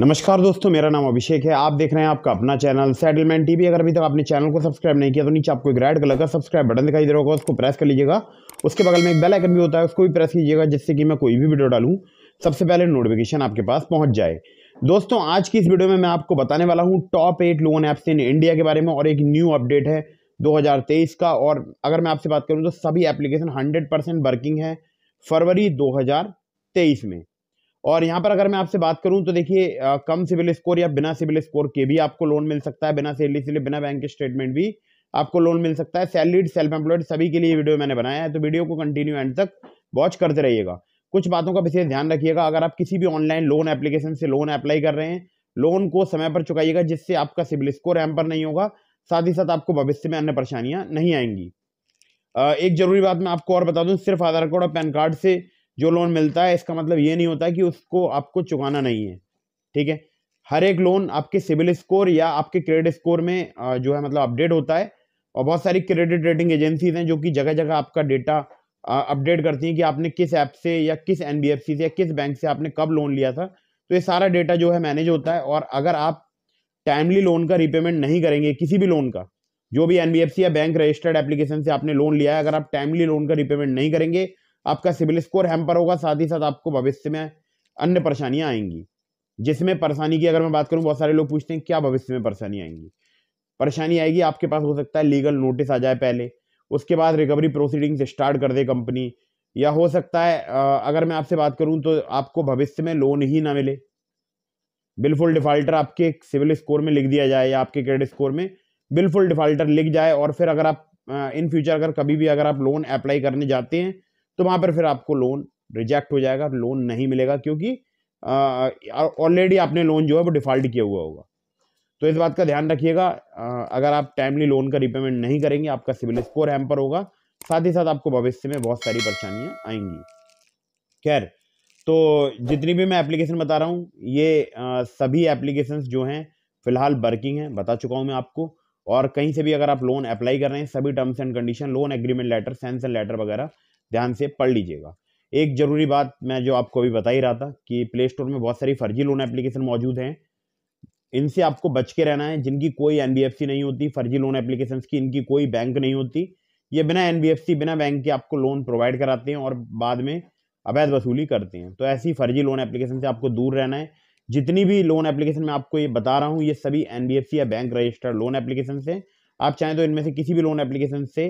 नमस्कार दोस्तों मेरा नाम अभिषेक है आप देख रहे हैं आपका अपना चैनल सेटलमेंट टीवी अगर अभी तक आपने चैनल को सब्सक्राइब नहीं किया तो नीचे आपको एक रेड कलर का सब्सक्राइब बटन दिखाई दे रहा होगा उसको प्रेस कर लीजिएगा उसके बगल में एक बेल आइकन भी होता है उसको भी प्रेस कीजिएगा जिससे कि मैं कोई भी वीडियो डालूँ सबसे पहले नोटिफिकेशन आपके पास पहुँच जाए दोस्तों आज की इस वीडियो में मैं आपको बताने वाला हूँ top eight loan apps in India के बारे में और एक न्यू अपडेट है तेईस का और अगर मैं आपसे बात करूँ तो सभी एप्लीकेशन हंड्रेड परसेंट वर्किंग है फरवरी तेईस में और यहाँ पर अगर मैं आपसे बात करूँ तो देखिए कम सिविल स्कोर या बिना सिविल स्कोर के भी आपको लोन मिल सकता है बिना सैलरी से बिना बैंक के स्टेटमेंट भी आपको लोन मिल सकता है सैलरीड सेल्फ एम्प्लॉयड सभी के लिए वीडियो मैंने बनाया है तो वीडियो को कंटिन्यू एंड तक वॉच करते रहिएगा कुछ बातों का विशेष ध्यान रखिएगा अगर आप किसी भी ऑनलाइन लोन एप्लीकेशन से लोन अप्लाई कर रहे हैं लोन को समय पर चुकाइएगा जिससे आपका सिविल स्कोर पर नहीं होगा साथ ही साथ आपको भविष्य में अन्य परेशानियाँ नहीं आएंगी एक जरूरी बात मैं आपको और बता दूं सिर्फ आधार कार्ड और पैन कार्ड से जो लोन मिलता है इसका मतलब ये नहीं होता कि उसको आपको चुकाना नहीं है ठीक है हर एक लोन आपके सिविल स्कोर या आपके क्रेडिट स्कोर में जो है मतलब अपडेट होता है और बहुत सारी क्रेडिट रेटिंग एजेंसीज हैं जो कि जगह जगह आपका डेटा अपडेट करती हैं कि आपने किस ऐप से या किस एन से या किस बैंक से आपने कब लोन लिया था तो ये सारा डेटा जो है मैनेज होता है और अगर आप टाइमली लोन का रिपेमेंट नहीं करेंगे किसी भी लोन का जो भी एन या बैंक रजिस्टर्ड एप्लीकेशन से आपने लोन लिया है अगर आप टाइमली लोन का रिपेमेंट नहीं करेंगे आपका सिविल स्कोर हैम्पर होगा साथ ही साथ आपको भविष्य में अन्य परेशानियां आएंगी जिसमें परेशानी की अगर मैं बात करूँ बहुत सारे लोग पूछते हैं क्या भविष्य में परेशानी आएंगी परेशानी आएगी आपके पास हो सकता है लीगल नोटिस आ जाए पहले उसके बाद रिकवरी प्रोसीडिंग्स स्टार्ट कर दे कंपनी या हो सकता है अगर मैं आपसे बात करूं तो आपको भविष्य में लोन ही ना मिले बिलफुल डिफाल्टर आपके सिविल स्कोर में लिख दिया जाए या आपके क्रेडिट स्कोर में बिलफुल डिफाल्टर लिख जाए और फिर अगर आप इन फ्यूचर अगर कभी भी अगर आप लोन अप्लाई करने जाते हैं तो वहां पर फिर आपको लोन रिजेक्ट हो जाएगा लोन नहीं मिलेगा क्योंकि ऑलरेडी आपने लोन जो है वो डिफ़ॉल्ट किया हुआ होगा तो इस बात का ध्यान रखिएगा अगर आप टाइमली लोन का रिपेमेंट नहीं करेंगे आपका सिविल स्कोर हैम्पर होगा साथ ही साथ आपको भविष्य में बहुत सारी परेशानियां आएंगी खैर तो जितनी भी मैं एप्लीकेशन बता रहा हूँ ये आ, सभी एप्लीकेशन जो हैं फिलहाल वर्किंग हैं बता चुका हूँ मैं आपको और कहीं से भी अगर आप लोन अप्लाई कर रहे हैं सभी terms and condition loan agreement letter sanction letter वगैरह ध्यान से पढ़ लीजिएगा एक ज़रूरी बात मैं जो आपको अभी बता ही रहा था कि प्ले स्टोर में बहुत सारी फर्जी लोन एप्लीकेशन मौजूद हैं इनसे आपको बच के रहना है जिनकी कोई एन नहीं होती फर्जी लोन एप्लीकेशन की इनकी कोई बैंक नहीं होती ये बिना एन बिना बैंक के आपको लोन प्रोवाइड कराते हैं और बाद में अवैध वसूली करते हैं तो ऐसी फर्जी लोन एप्लीकेशन से आपको दूर रहना है जितनी भी लोन एप्लीकेशन मैं आपको ये बता रहा हूँ ये सभी एन या बैंक रजिस्टर्ड लोन एप्लीकेशन से आप चाहें तो इनमें से किसी भी लोन एप्लीकेशन से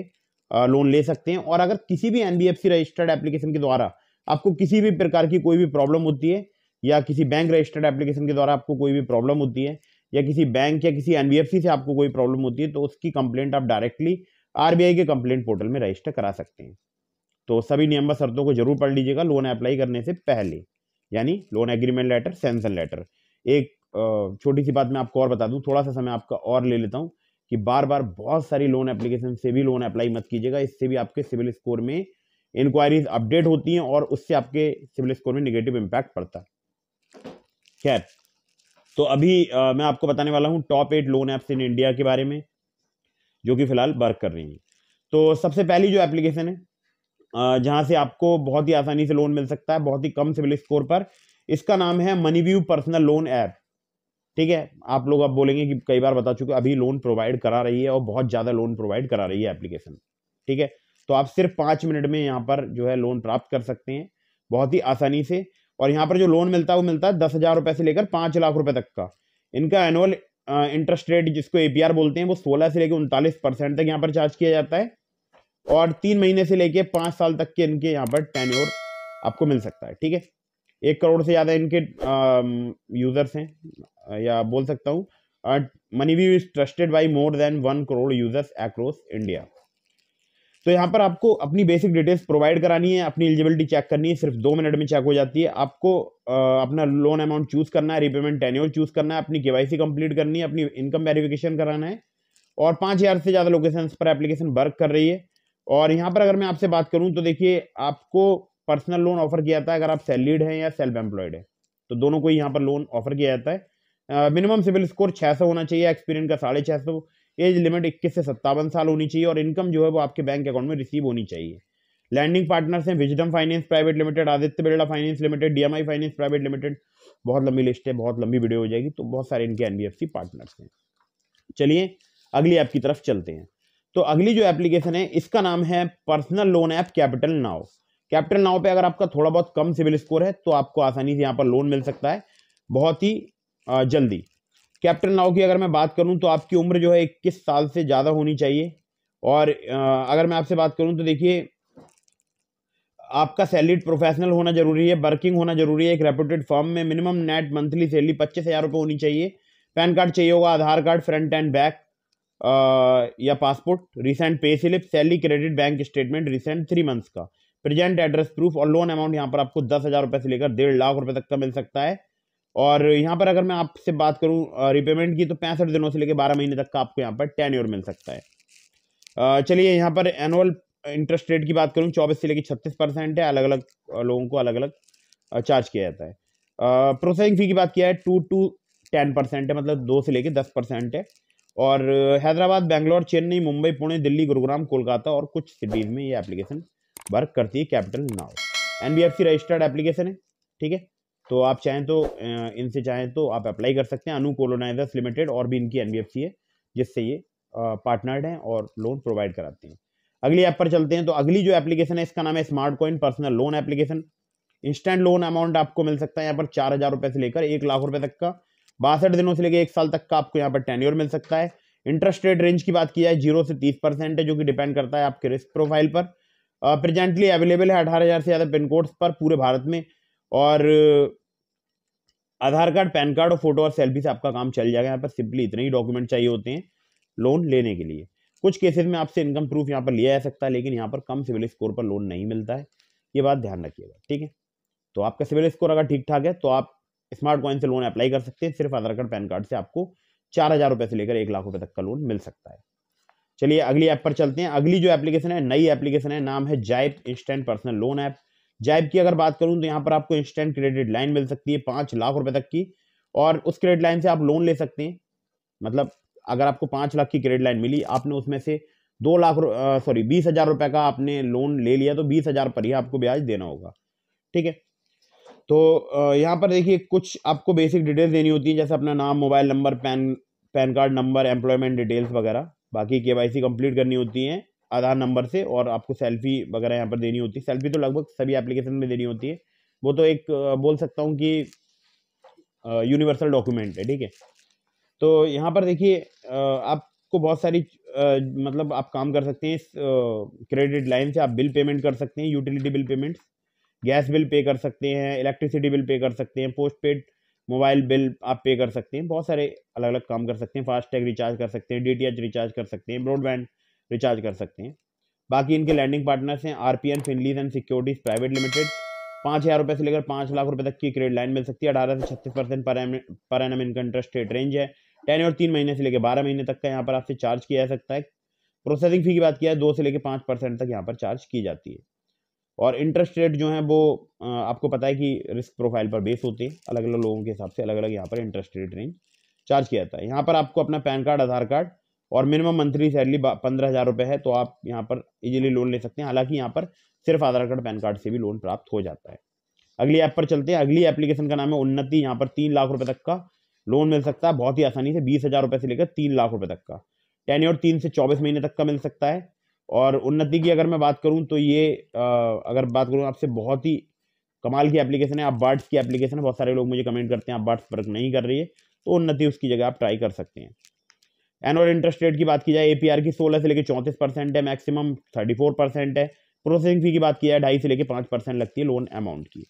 लोन ले सकते हैं और अगर किसी भी एनबीएफसी रजिस्टर्ड एप्लीकेशन के द्वारा आपको किसी भी प्रकार की कोई भी प्रॉब्लम होती है या किसी बैंक रजिस्टर्ड एप्लीकेशन के द्वारा आपको कोई भी प्रॉब्लम होती है या किसी बैंक या किसी एनबीएफसी से आपको कोई प्रॉब्लम होती है तो उसकी कंप्लेंट आप डायरेक्टली आरबीआई के कंप्लेंट पोर्टल में रजिस्टर करा सकते हैं तो सभी नियम व शर्तों को जरूर पढ़ लीजिएगा लोन अप्लाई करने से पहले यानी loan agreement letter sanction letter एक छोटी सी बात मैं आपको और बता दूं थोड़ा सा समय आपका और ले लेता हूँ कि बार बार बहुत सारी लोन एप्लीकेशन से भी लोन अप्लाई मत कीजिएगा इससे भी आपके सिविल स्कोर में इंक्वायरीज अपडेट होती हैं और उससे आपके सिविल स्कोर में निगेटिव इम्पैक्ट पड़ता है खैर तो अभी आ, मैं आपको बताने वाला हूँ top eight loan apps in India के बारे में जो कि फिलहाल वर्क कर रही हैं तो सबसे पहली जो एप्लीकेशन है जहाँ से आपको बहुत ही आसानी से लोन मिल सकता है बहुत ही कम सिविल स्कोर पर इसका नाम है Money View personal loan app ठीक है आप लोग अब बोलेंगे कि कई बार बता चुके अभी लोन प्रोवाइड करा रही है और बहुत ज़्यादा लोन प्रोवाइड करा रही है एप्लीकेशन ठीक है तो आप सिर्फ पाँच मिनट में यहाँ पर जो है लोन प्राप्त कर सकते हैं बहुत ही आसानी से और यहाँ पर जो लोन मिलता है वो मिलता है दस हज़ार रुपये से लेकर पाँच लाख रुपए तक का इनका एनुअल इंटरेस्ट रेट जिसको ए बोलते हैं वो सोलह से लेकर उनतालीस परसेंट तक यहाँ पर चार्ज किया जाता है और तीन महीने से लेकर पाँच साल तक के इनके यहाँ पर टेन्योर आपको मिल सकता है ठीक है एक करोड़ से ज़्यादा इनके यूज़र्स हैं या बोल सकता हूँ View is trusted by more than one crore users across India तो यहाँ पर आपको अपनी बेसिक डिटेल्स प्रोवाइड करानी है अपनी एलिजिबिलिटी चेक करनी है सिर्फ दो मिनट में चेक हो जाती है आपको आ, अपना लोन अमाउंट चूज करना है रिपेमेंट टेन्योर चूज करना है अपनी केवाईसी कंप्लीट करनी है अपनी इनकम वेरिफिकेशन कराना है और पाँच हज़ार से ज़्यादा लोकेशन पर एप्लीकेशन वर्क कर रही है और यहाँ पर अगर मैं आपसे बात करूँ तो देखिए आपको पर्सनल लोन ऑफर किया जाता है अगर आप सैलरीड हैं या सेल्फ एम्प्लॉयड है तो दोनों को यहाँ पर लोन ऑफर किया जाता है मिनिमम सिविल स्कोर 600 होना चाहिए एक्सपीरियंस का साढ़े छः सौ एज लिमिट इक्कीस से सत्तावन साल होनी चाहिए और इनकम जो है वो आपके बैंक अकाउंट में रिसीव होनी चाहिए लैंडिंग पार्टनर्स हैं Wisdom Finance Private Limited Aditya Birla Finance Limited DMI Finance Private Limited बहुत लंबी लिस्ट है बहुत लंबी वीडियो हो जाएगी तो बहुत सारे इनके एनबीएफसी पार्टनर्स हैं चलिए अगली ऐप की तरफ चलते हैं तो अगली जो एप्लीकेशन है इसका नाम है personal loan app CapitalNow CapitalNow पर अगर आपका थोड़ा बहुत कम सिविल स्कोर है तो आपको आसानी से यहाँ पर लोन मिल सकता है बहुत ही जल्दी कैप्टन नाव की अगर मैं बात करूं तो आपकी उम्र जो है इक्कीस साल से ज़्यादा होनी चाहिए और अगर मैं आपसे बात करूं तो देखिए आपका सैलरीड प्रोफेशनल होना जरूरी है वर्किंग होना जरूरी है एक रेपूटेड फॉर्म में मिनिमम नेट मंथली सैलरी पच्चीस हज़ार रुपये होनी चाहिए पैन कार्ड चाहिए होगा Aadhaar card front and back या passport recent pay slip salary credit bank statement recent three months का प्रेजेंट एड्रेस प्रूफ और लोन अमाउंट यहाँ पर आपको दस हज़ार रुपये से लेकर डेढ़ लाख रुपये तक का मिल सकता है और यहाँ पर अगर मैं आपसे बात करूँ रिपेमेंट की तो पैंसठ दिनों से लेकर बारह महीने तक का आपको यहाँ पर टेन्योर मिल सकता है चलिए यहाँ पर एनुअल इंटरेस्ट रेट की बात करूँ चौबीस से लेकर छत्तीस परसेंट है अलग अलग लोगों को अलग अलग चार्ज किया जाता है प्रोसेसिंग फ़ी की बात किया है टू टू टेन परसेंट है मतलब दो से लेकर दस परसेंट है और हैदराबाद बेंगलोर चेन्नई मुंबई पुणे दिल्ली गुरुग्राम कोलकाता और कुछ सिटीज़ में ये एप्लीकेशन वर्क करती है CapitalNow an registered application है ठीक है तो आप चाहें तो इनसे चाहें तो आप अप्लाई कर सकते हैं अनु कोलोनाइजर्स लिमिटेड और भी इनकी एनबीएफसी है जिससे ये पार्टनर्ड हैं और लोन प्रोवाइड कराते हैं अगली ऐप पर चलते हैं तो अगली जो एप्लीकेशन है इसका नाम है SmartCoin personal loan application instant loan amount आपको मिल सकता है यहाँ पर चार हज़ार रुपये से लेकर एक लाख रुपए तक का बासठ दिनों से लेकर एक साल तक का आपको यहाँ पर टेन्योर मिल सकता है इंटरेस्ट रेट रेंज की बात की जाए जीरो से तीस परसेंट है जो कि डिपेंड करता है आपके रिस्क प्रोफाइल पर प्रेजेंटली अवेलेबल है अठारह हज़ार से ज़्यादा पिन कोड्स पर पूरे भारत में और आधार कार्ड पैन कार्ड और फोटो और सेल्फी से आपका काम चल जाएगा यहाँ पर सिंपली इतने ही डॉक्यूमेंट चाहिए होते हैं लोन लेने के लिए कुछ केसेस में आपसे इनकम प्रूफ यहाँ पर लिया जा सकता है लेकिन यहाँ पर कम सिविल स्कोर पर लोन नहीं मिलता है ये बात ध्यान रखिएगा ठीक है तो आपका सिविल स्कोर अगर ठीक ठाक है तो आप स्मार्ट कॉइन से लोन अप्लाई कर सकते हैं सिर्फ आधार कार्ड पैन कार्ड से आपको चार हज़ार रुपये से लेकर एक लाख रुपये तक का लोन मिल सकता है चलिए अगली ऐप पर चलते हैं अगली जो एप्लीकेशन है नई एप्लीकेशन है नाम है Zype instant personal loan app Zype की अगर बात करूँ तो यहाँ पर आपको इंस्टेंट क्रेडिट लाइन मिल सकती है पाँच लाख रुपए तक की और उस क्रेडिट लाइन से आप लोन ले सकते हैं मतलब अगर आपको पाँच लाख की क्रेडिट लाइन मिली आपने उसमें से दो लाख सॉरी बीस हज़ार रुपये का आपने लोन ले लिया तो बीस हज़ार पर ही आपको ब्याज देना होगा ठीक है तो यहाँ पर देखिए कुछ आपको बेसिक डिटेल्स देनी होती है जैसे अपना नाम mobile number PAN PAN card number employment details वगैरह बाकी के वाई सी कंप्लीट करनी होती हैं आधार नंबर से और आपको सेल्फी वगैरह यहाँ पर देनी होती है सेल्फी तो लगभग सभी एप्लीकेशन में देनी होती है वो तो एक बोल सकता हूँ कि यूनिवर्सल डॉक्यूमेंट है ठीक है तो यहाँ पर देखिए आपको बहुत सारी आ, मतलब आप काम कर सकते हैं इस क्रेडिट लाइन से आप बिल पेमेंट कर सकते हैं utility bill payments gas bill pay कर सकते हैं इलेक्ट्रिसिटी बिल पे कर सकते हैं पोस्ट पेड मोबाइल बिल आप पे कर सकते हैं बहुत सारे अलग अलग काम कर सकते हैं फास्ट टैग रिचार्ज कर सकते हैं डी रिचार्ज कर सकते हैं ब्रॉडबैंड रिचार्ज कर सकते हैं बाकी इनके लैंडिंग पार्टनर्स हैं R P N Finlease and Securities Private Limited पाँच हज़ार रुपये से लेकर पाँच लाख रुपये तक की क्रेडिट लाइन मिल सकती है अठारह से छत्तीस परसेंट पर एन एम इनका इंटरेस्ट रेट रेंज है टेन और तीन महीने से लेकर बारह महीने तक का यहाँ पर आपसे चार्ज किया जा सकता है प्रोसेसिंग फ़ी की बात किया है दो से लेकर पाँच परसेंट तक यहाँ पर चार्ज की जाती है और इंटरेस्ट रेट जो है वो आपको पता है कि रिस्क प्रोफाइल पर बेस होते हैं अलग अलग लोगों के हिसाब से अलग अलग यहाँ पर इंटरेस्ट रेट रेंज चार्ज किया जाता है यहाँ पर आपको अपना पैन कार्ड आधार कार्ड और मिनिमम मंथली सैलरी पंद्रह हज़ार रुपये है तो आप यहाँ पर इजीली लोन ले सकते हैं हालांकि यहाँ पर सिर्फ आधार कार्ड पैन कार्ड से भी लोन प्राप्त हो जाता है अगली ऐप पर चलते हैं अगली एप्लीकेशन का नाम है उन्नति यहाँ पर तीन लाख रुपये तक का लोन मिल सकता है बहुत ही आसानी से बीस हज़ार रुपये से लेकर तीन लाख रुपये तक का टेन और तीन से चौबीस महीने तक का मिल सकता है और उन्नति की अगर मैं बात करूँ तो ये अगर बात करूँ आपसे बहुत ही कमाल की एप्लीकेशन है आप बर्ड्स की एप्लीकेशन है बहुत सारे लोग मुझे कमेंट करते हैं आप बर्ड्स वर्क नहीं कर रही है तो उन्नति उसकी जगह आप ट्राई कर सकते हैं एनुअल इंटरेस्ट रेट की बात की जाए एपीआर की 16 से लेकर चौंतीस परसेंट है मैक्सिमम 34 परसेंट है प्रोसेसिंग फी की बात की जाए ढाई से लेकर पाँच परसेंट लगती है लोन अमाउंट की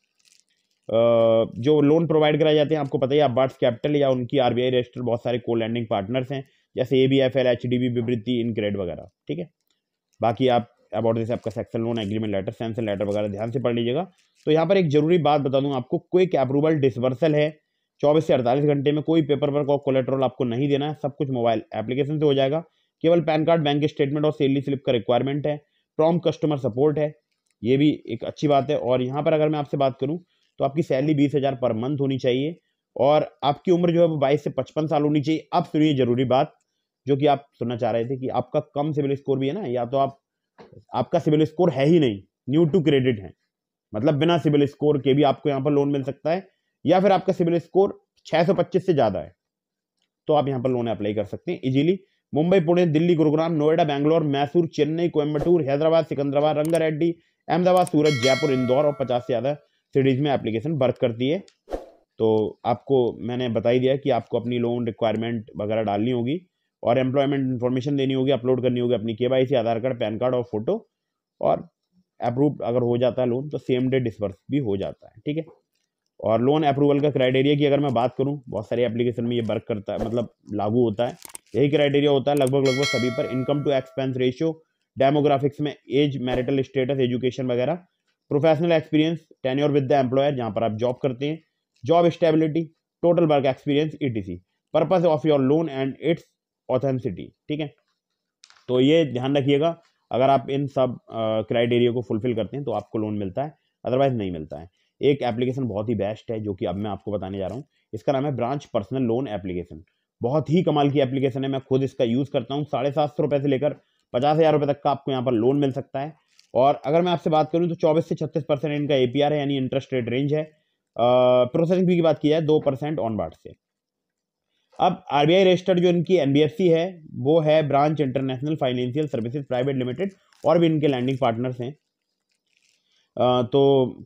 जो लोन प्रोवाइड कराए जाते हैं आपको पता ही आप बार्ट्स कैपिटल या उनकी आर बी रजिस्टर बहुत सारे को लैंडिंग पार्टनर्स हैं जैसे A B F L H D B Vivriti InCred वगैरह ठीक है बाकी आप अबाउट जैसे आपका section loan agreement letter sanction letter वगैरह ध्यान से पढ़ लीजिएगा तो यहाँ पर एक जरूरी बात बता दूँ आपको क्विक अप्रूवल डिसवर्सल है चौबीस से अड़तालीस घंटे में कोई पेपर वर्क और कोलेट्रोल आपको नहीं देना है सब कुछ मोबाइल एप्लीकेशन से हो जाएगा केवल पैन कार्ड बैंक स्टेटमेंट और सेली स्लिप का रिक्वायरमेंट है प्रॉम कस्टमर सपोर्ट है ये भी एक अच्छी बात है और यहाँ पर अगर मैं आपसे बात करूँ तो आपकी सैलरी बीस हज़ार पर मंथ होनी चाहिए और आपकी उम्र जो है वो बाईस से पचपन साल होनी चाहिए अब सुनिए जरूरी बात जो कि आप सुनना चाह रहे थे कि आपका कम सिविल स्कोर भी है ना या तो आप आपका सिविल स्कोर है ही नहीं न्यू टू क्रेडिट है मतलब बिना सिविल स्कोर के भी आपको यहाँ पर लोन मिल सकता है या फिर आपका सिविल स्कोर 625 से ज़्यादा है तो आप यहाँ पर लोन अप्लाई कर सकते हैं इजीली मुंबई पुणे दिल्ली गुरुग्राम नोएडा बैंगलोर मैसूर चेन्नई कोयम्बटूर हैदराबाद सिकंदराबाद रंगारेड्डी अहमदाबाद सूरत जयपुर इंदौर और पचास से ज़्यादा सिटीज़ में एप्लीकेशन बर्थ करती है तो आपको मैंने बता ही दिया कि आपको अपनी लोन रिक्वायरमेंट वगैरह डालनी होगी और एम्प्लॉयमेंट इन्फॉर्मेशन देनी होगी अपलोड करनी होगी अपनी K Y Aadhaar card PAN card और फोटो और अप्रूव अगर हो जाता है लोन तो सेम डे डिसबर्स भी हो जाता है ठीक है और लोन अप्रूवल का क्राइटेरिया की अगर मैं बात करूं बहुत सारी एप्लीकेशन में ये वर्क करता है मतलब लागू होता है यही क्राइटेरिया होता है लगभग लगभग सभी पर income to expense ratio demographics में एज मैरिटल स्टेटस एजुकेशन वगैरह professional experience tenure with the employer जहाँ पर आप जॉब करते हैं job stability total work experience E T C purpose of your loan and its authenticity ठीक है तो ये ध्यान रखिएगा अगर आप इन सब क्राइटेरिया को फुलफिल करते हैं तो आपको लोन मिलता है अदरवाइज नहीं मिलता है एक एप्लीकेशन बहुत ही बेस्ट है जो कि अब मैं आपको बताने जा रहा हूँ इसका नाम है ब्रांच पर्सनल लोन एप्लीकेशन बहुत ही कमाल की एप्लीकेशन है मैं खुद इसका यूज़ करता हूँ साढ़े सात सौ रुपये से लेकर पचास हज़ार रुपये तक का आपको यहाँ पर लोन मिल सकता है और अगर मैं आपसे बात करूँ तो चौबीस से छत्तीस परसेंट इनका ए है यानी इंटरेस्ट रेट रेंज है प्रोसेसिंग फी की बात की जाए दो परसेंट ऑन बाट से अब आर रजिस्टर्ड जो इनकी एन है वो है Branch International Financial Services Private Limited और भी इनके लैंडिंग पार्टनर्स हैं तो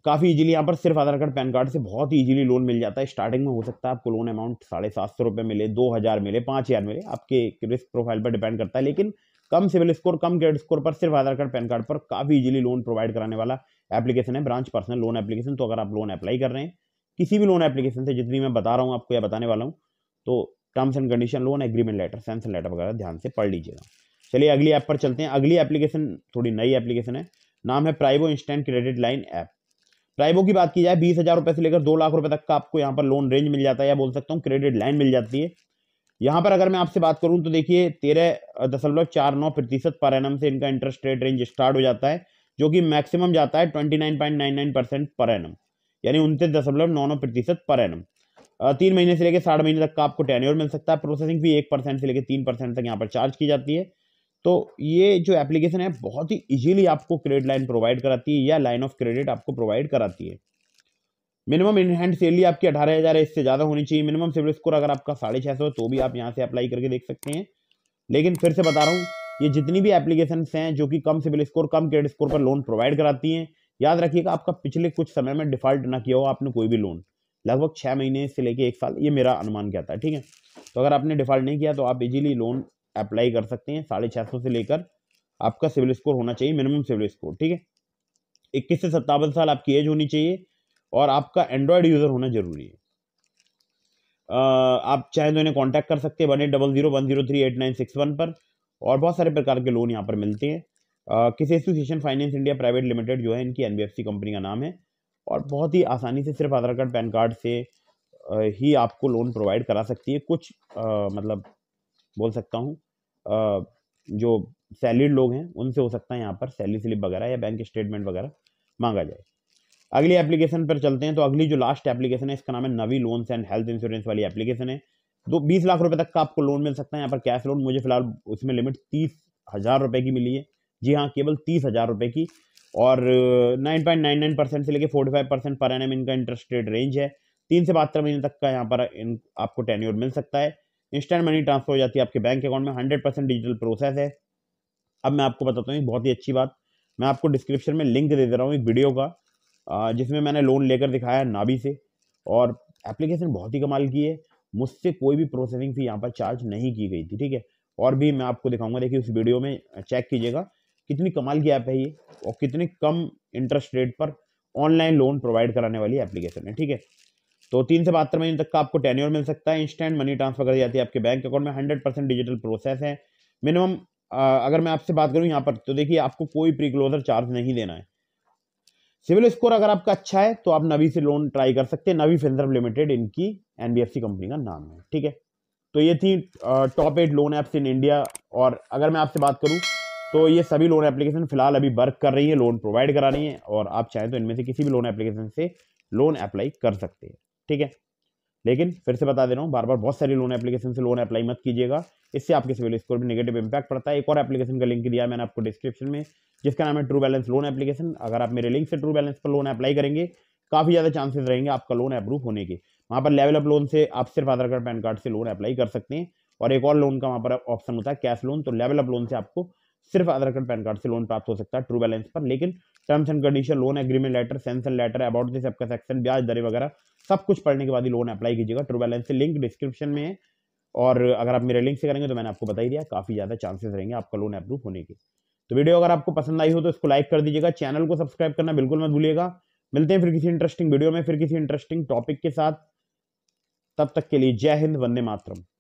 काफ़ी इजीली यहाँ पर सिर्फ आधार कार्ड पैन कार्ड से बहुत ही इजीली लोन मिल जाता है स्टार्टिंग में हो सकता है आपको लोन अमाउंट साढ़े सात सौ रुपये मिले दो हज़ार मिले पाँच हज़ार मिले आपके रिस्क प्रोफाइल पर डिपेंड करता है लेकिन कम सिविल स्कोर कम क्रेडिट स्कोर पर सिर्फ आधार कार्ड पैन कार्ड पर काफ़ी इजीली लोन प्रोवाइड कराने वाला एप्लीकेशन है ब्रांच पर्सनल लोन एप्लीकेशन तो अगर आप लोन अप्लाई कर रहे हैं किसी भी लोन एप्लीकेशन से जितनी मैं बता रहा हूँ आपको या बताने वाला हूँ तो terms and condition loan agreement letter sanction letter वगैरह ध्यान से पढ़ लीजिएगा चलिए अगली ऐप पर चलते हैं अगली एप्लीकेशन थोड़ी नई एप्लीकेशन है नाम है Privo instant credit line app Privo की बात की जाए बीस हज़ार रुपये से लेकर दो लाख रुपए तक का आपको यहाँ पर लोन रेंज मिल जाता है या बोल सकता हूँ क्रेडिट लाइन मिल जाती है यहाँ पर अगर मैं आपसे बात करूँ तो देखिए तेरह दशमलव चार नौ प्रतिशत पर एन से इनका इंटरेस्ट रेट रेंज स्टार्ट हो जाता है जो कि मैक्सिमम जाता है twenty nine point nine nine percent per annum उनतीस दशमलव नौ नौ प्रतिशत पर एम तीन महीने से लेकर साढ़े महीने तक का आपको टेन्योर मिल सकता है प्रोसेसिंग भी एक परसेंट से लेकर तीन परसेंट तक यहाँ पर चार्ज की जाती है तो ये जो एप्लीकेशन है बहुत ही इजीली आपको क्रेडिट लाइन प्रोवाइड कराती है या लाइन ऑफ क्रेडिट आपको प्रोवाइड कराती है मिनिमम इन हैंड सैलरी आपकी अठारह हज़ार है इससे ज़्यादा होनी चाहिए मिनिमम सिविल स्कोर अगर आपका साढ़े छः सौ तो भी आप यहाँ से अप्लाई करके देख सकते हैं लेकिन फिर से बता रहा हूँ ये जितनी भी एप्लीकेशन हैं जो कि कम सिविल स्कोर कम क्रेडिट स्कोर पर लोन प्रोवाइड कराती हैं याद रखिएगा आपका पिछले कुछ समय में डिफॉल्ट ना किया हो आपने कोई भी लोन लगभग छः महीने से लेके एक साल ये मेरा अनुमान क्या है ठीक है तो अगर आपने डिफॉल्ट नहीं किया तो आप इजीली लोन अप्लाई कर सकते हैं साढ़े छः सौ से लेकर आपका सिविल स्कोर होना चाहिए मिनिमम सिविल स्कोर ठीक है इक्कीस से सत्तावन साल आपकी एज होनी चाहिए और आपका एंड्रॉयड यूज़र होना ज़रूरी है आप चाहें तो इन्हें कॉन्टैक्ट कर सकते हैं one eight double zero one zero three eight nine six one पर और बहुत सारे प्रकार के लोन यहाँ पर मिलते हैं किसी Association Finance India Private Limited जो है इनकी एन कंपनी का नाम है और बहुत ही आसानी से सिर्फ आधार कार्ड पैन कार्ड से ही आपको लोन प्रोवाइड करा सकती है कुछ आ, मतलब बोल सकता हूँ जो सैलरीड लोग हैं उनसे हो सकता है यहाँ पर सैलरी स्लिप वगैरह या बैंक स्टेटमेंट वगैरह मांगा जाए अगली एप्लीकेशन पर चलते हैं तो अगली जो लास्ट एप्लीकेशन है इसका नाम है Navi loans and health insurance वाली एप्लीकेशन है दो बीस लाख रुपए तक का आपको लोन मिल सकता है यहाँ पर कैश लोन मुझे फिलहाल उसमें लिमिट तीस हज़ार रुपये की मिली है जी हाँ केवल तीस हज़ार रुपये की और nine point nine nine percent से लेकर forty five percent per annum इनका इंटरेस्ट रेट रेंज है तीन से बहत्तर महीने तक का यहाँ पर इन आपको टेन्योर मिल सकता है इंस्टेंट मनी ट्रांसफर हो जाती है आपके बैंक अकाउंट में हंड्रेड परसेंट डिजिटल प्रोसेस है अब मैं आपको बताता हूँ बहुत ही अच्छी बात मैं आपको डिस्क्रिप्शन में लिंक दे दे रहा हूँ एक वीडियो का जिसमें मैंने लोन लेकर दिखाया नाभी से और एप्लीकेशन बहुत ही कमाल की है मुझसे कोई भी प्रोसेसिंग फ़ी यहाँ पर चार्ज नहीं की गई थी ठीक है और भी मैं आपको दिखाऊंगा देखिए उस वीडियो में चेक कीजिएगा कितनी कमाल की ऐप है ये और कितने कम इंटरेस्ट रेट पर ऑनलाइन लोन प्रोवाइड कराने वाली एप्लीकेशन है ठीक है तो तीन से बहत्तर महीने तक का आपको टेन्योर मिल सकता है इंस्टेंट मनी ट्रांसफर कर जाती है आपके बैंक अकाउंट में हंड्रेड परसेंट डिजिटल प्रोसेस है मिनिमम अगर मैं आपसे बात करूँ यहाँ पर तो देखिए आपको कोई प्री क्लोजर चार्ज नहीं देना है सिविल स्कोर अगर आपका अच्छा है तो आप नवी से लोन ट्राई कर सकते हैं नवी फिंसर लिमिटेड इनकी एनबीएफसी कंपनी का नाम है ठीक है तो ये थी top eight loan apps in India और अगर मैं आपसे बात करूँ तो ये सभी लोन एप्लीकेशन फिलहाल अभी वर्क कर रही है लोन प्रोवाइड करा रही है और आप चाहें तो इनमें से किसी भी लोन एप्लीकेशन से लोन अप्लाई कर सकते हैं ठीक है लेकिन फिर से बता दे रहा हूँ बार बार बहुत सारी लोन एप्लीकेशन से लोन अप्लाई मत कीजिएगा इससे आपके सिविल स्कोर पर नेगेटिव इंपैक्ट पड़ता है एक और एप्लीकेशन का लिंक दिया मैंने आपको डिस्क्रिप्शन में जिसका नाम है ट्रू बैलेंस लोन एप्लीकेशन अगर आप मेरे लिंक से ट्रू बैलेंस पर लोन अप्लाई करेंगे काफ़ी ज़्यादा चांसेस रहेंगे आपका लोन अप्रूव होने के वहाँ पर लेवल अप लोन से आप सिर्फ आधार कार्ड पैन कार्ड से लोन अप्लाई कर सकते हैं और एक और लोन का वहाँ पर ऑप्शन होता है कैश लोन तो लेवल अप लोन से आपको सिर्फ आधार कार्ड पैन कार्ड से लोन प्राप्त हो सकता है ट्रू बैलेंस पर लेकिन terms and condition loan agreement letter sanction letter about this आपका सेक्शन ब्याज दरें वगैरह सब कुछ पढ़ने के बाद ही लोन अप्लाई कीजिएगा ट्रू बैलेंस से लिंक डिस्क्रिप्शन में है और अगर आप मेरे लिंक से करेंगे तो मैंने आपको बता ही दिया काफ़ी ज़्यादा चांसेस रहेंगे आपका लोन अप्रूव होने के तो वीडियो अगर आपको पसंद आई हो तो इसको लाइक कर दीजिएगा चैनल को सब्सक्राइब करना बिल्कुल मत भूलिएगा मिलते हैं फिर किसी इंटरेस्टिंग वीडियो में फिर किसी इंटरेस्टिंग टॉपिक के साथ तब तक के लिए जय हिंद वंदे मातरम